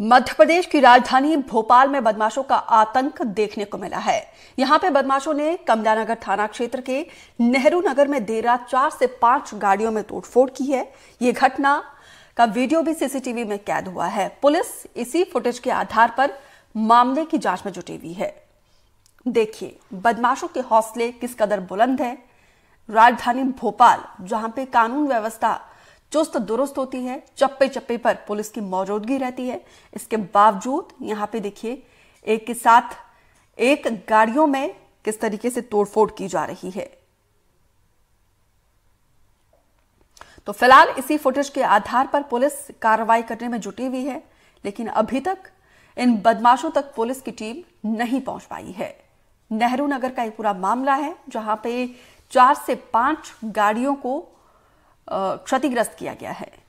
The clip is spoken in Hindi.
मध्य प्रदेश की राजधानी भोपाल में बदमाशों का आतंक देखने को मिला है यहां पे बदमाशों ने कमलानगर थाना क्षेत्र के नेहरू नगर में देर रात चार से पांच गाड़ियों में तोड़फोड़ की है ये घटना का वीडियो भी सीसीटीवी में कैद हुआ है पुलिस इसी फुटेज के आधार पर मामले की जांच में जुटी हुई है देखिए बदमाशों के हौसले किस कदर बुलंद है राजधानी भोपाल जहां पे कानून व्यवस्था चुस्त दुरुस्त होती है चप्पे चप्पे पर पुलिस की मौजूदगी रहती है इसके बावजूद यहाँ पे देखिए एक के साथ एक गाड़ियों में किस तरीके से तोड़फोड़ की जा रही है तो फिलहाल इसी फुटेज के आधार पर पुलिस कार्रवाई करने में जुटी हुई है लेकिन अभी तक इन बदमाशों तक पुलिस की टीम नहीं पहुंच पाई है नेहरू नगर का एक पूरा मामला है जहां पे चार से पांच गाड़ियों को क्षतिग्रस्त किया गया है